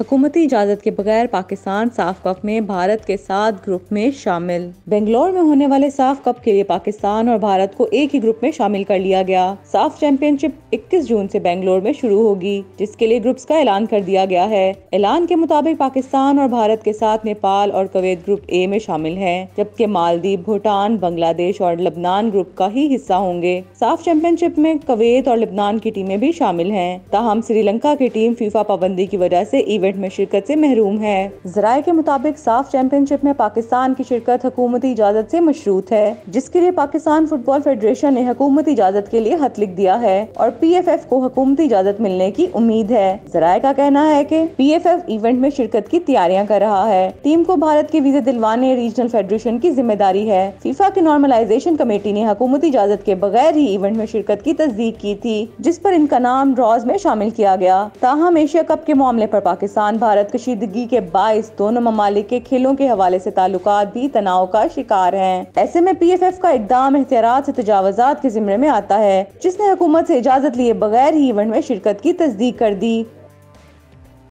हुकूमती इजाज़त के बगैर पाकिस्तान साफ कप में भारत के साथ ग्रुप में शामिल बेंगलोर में होने वाले साफ कप के लिए पाकिस्तान और भारत को एक ही ग्रुप में शामिल कर लिया गया साफ चैंपियनशिप 21 जून से बेंगलोर में शुरू होगी जिसके लिए ग्रुप्स का ऐलान कर दिया गया है ऐलान के मुताबिक पाकिस्तान और भारत के साथ नेपाल और कवेत ग्रुप ए में शामिल है जबकि मालदीव भूटान बांग्लादेश और लबनान ग्रुप का ही हिस्सा होंगे साफ चैंपियनशिप में कवेत और लबनान की टीमें भी शामिल है तहम श्रीलंका की टीम फीफा पाबंदी की वजह ऐसी इवेंट टूर्नामेंट में शिरकत से महरूम है जराये के मुताबिक साफ चैंपियनशिप में पाकिस्तान की शिरकत हुकूमती इजाजत से मशरूत है जिसके लिए पाकिस्तान फुटबॉल फेडरेशन ने हुकूमती इजाजत के लिए हथ लिख दिया है और पी एफ एफ को हुकूमती इजाजत मिलने की उम्मीद है जराये का कहना है की पी एफ एफ इवेंट में शिरकत की तैयारियाँ कर रहा है टीम को भारत के वीजा दिलवाने रीजनल फेडरेशन की जिम्मेदारी है फीफा की नॉर्मलाइजेशन कमेटी ने हुकूमती इजाजत के बगैर ही इवेंट में शिरकत की तस्दीक की थी जिस पर इनका नाम ड्रॉज में शामिल किया गया ताहम एशिया कप के मामले आरोप पाकिस्तान पाकिस्तान भारत कशीदगी के बायस दोनों ममालिक के खेलों के हवाले से ताल्लुक भी तनाव का शिकार हैं ऐसे में पी एफ एफ का इकदाम एहतियात से तजावजात के जिम्मे में आता है जिसने हुकूमत से इजाजत लिए बगैर ही इवेंट में शिरकत की तस्दीक कर दी